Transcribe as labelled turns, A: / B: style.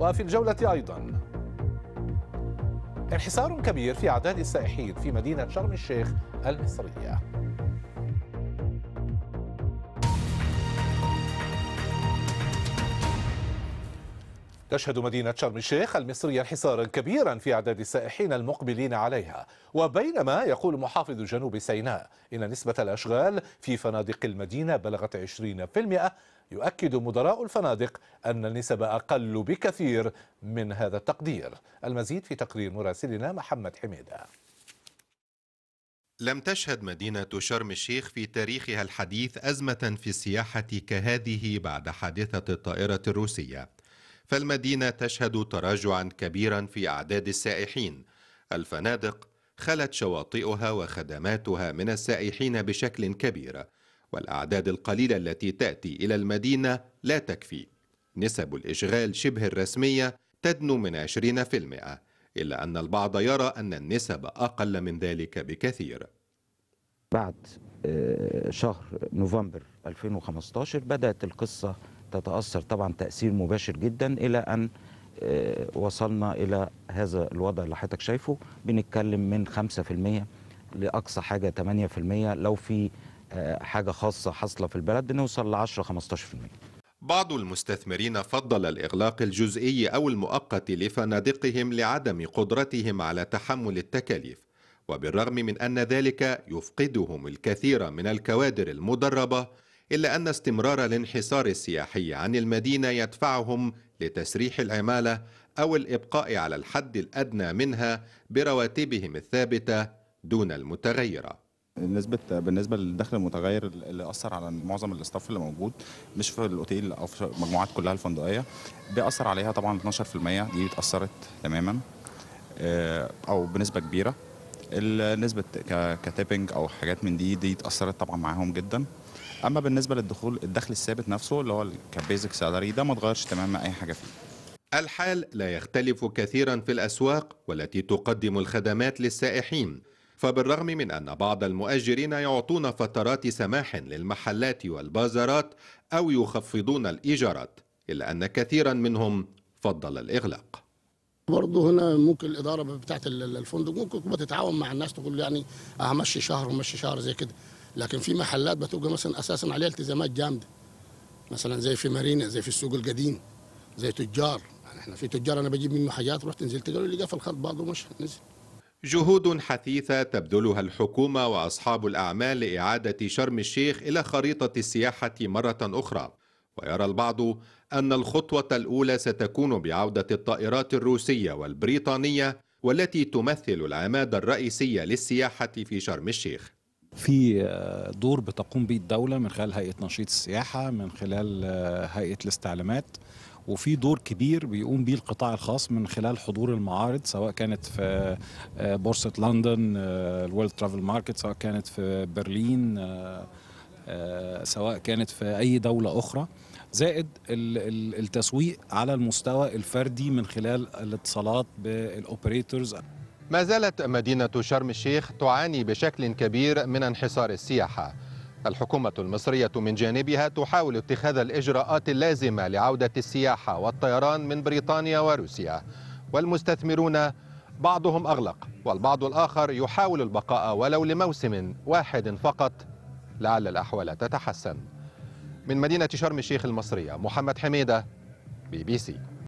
A: وفي الجولة أيضا انحسار كبير في أعداد السائحين في مدينة شرم الشيخ المصرية تشهد مدينة شرم الشيخ المصرية انحسارا كبيرا في أعداد السائحين المقبلين عليها وبينما يقول محافظ جنوب سيناء إن نسبة الأشغال في فنادق المدينة بلغت 20% يؤكد مدراء الفنادق أن النسب أقل بكثير من هذا التقدير المزيد في تقرير مراسلنا محمد حميده
B: لم تشهد مدينة شرم الشيخ في تاريخها الحديث أزمة في السياحة كهذه بعد حادثة الطائرة الروسية فالمدينة تشهد تراجعا كبيرا في أعداد السائحين الفنادق خلت شواطئها وخدماتها من السائحين بشكل كبير والأعداد القليلة التي تأتي إلى المدينة لا تكفي نسب الإشغال شبه الرسمية تدنو من 20% إلا أن البعض يرى أن النسب أقل من ذلك بكثير بعد آه، شهر نوفمبر 2015 بدأت القصة تتأثر طبعا تأثير مباشر جدا إلى أن آه، وصلنا إلى هذا الوضع اللي حضرتك شايفه بنتكلم من 5% لأقصى حاجة 8% لو في آه، حاجة خاصة حاصلة في البلد بنوصل ل 10-15% بعض المستثمرين فضل الإغلاق الجزئي أو المؤقت لفنادقهم لعدم قدرتهم على تحمل التكاليف وبالرغم من أن ذلك يفقدهم الكثير من الكوادر المدربة إلا أن استمرار الانحسار السياحي عن المدينة يدفعهم لتسريح العمالة أو الإبقاء على الحد الأدنى منها برواتبهم الثابتة دون المتغيره نسبة بالنسبة للدخل المتغير اللي أثر على معظم الاستاف اللي موجود مش في الأوتيل أو في المجموعات كلها الفندقية بيأثر عليها طبعا 12% دي اتأثرت تماما آه، أو بنسبة كبيرة نسبة كتابنج أو حاجات من دي دي اتأثرت طبعا معاهم جدا اما بالنسبه للدخول الدخل الثابت نفسه اللي هو كبيزك سالاري ده ما اتغيرش تماما اي حاجه فيه الحال لا يختلف كثيرا في الأسواق والتي تقدم الخدمات للسائحين فبالرغم من أن بعض المؤجرين يعطون فترات سماح للمحلات والبازارات أو يخفضون الإيجارات إلا أن كثيرا منهم فضل الإغلاق برضه هنا ممكن الإدارة بتاعت الفندق ممكن تكون بتتعاون مع الناس تقول يعني همشي شهر ومشي شهر زي كده لكن في محلات بتبقى مثلا اساسا عليها التزامات جامده مثلا زي في مارينا زي في السوق القديم زي تجار يعني احنا في تجار انا بجيب منه حاجات رحت نزلت قالوا لي قفل الخط بعضه مش نزل جهود حثيثة تبذلها الحكومة وأصحاب الأعمال لإعادة شرم الشيخ إلى خريطة السياحة مرة أخرى ويرى البعض أن الخطوة الأولى ستكون بعودة الطائرات الروسية والبريطانية والتي تمثل العماد الرئيسي للسياحة في شرم الشيخ
A: في آه، دور بتقوم به الدولة من خلال هيئة نشيط السياحة من خلال آه، هيئة الاستعلامات وفي دور كبير بيقوم به القطاع الخاص من خلال حضور المعارض سواء كانت في آه، بورصة لندن الويل ترافل ماركت سواء كانت في برلين سواء كانت في أي دولة أخرى زائد التسويق على المستوى الفردي من خلال الاتصالات بالأوبريتورز ما زالت مدينة
B: شرم الشيخ تعاني بشكل كبير من انحصار السياحة الحكومة المصرية من جانبها تحاول اتخاذ الإجراءات اللازمة لعودة السياحة والطيران من بريطانيا وروسيا والمستثمرون بعضهم أغلق والبعض الآخر يحاول البقاء ولو لموسم واحد فقط لعل الأحوال تتحسن من مدينة شرم الشيخ المصرية محمد حميدة بي بي سي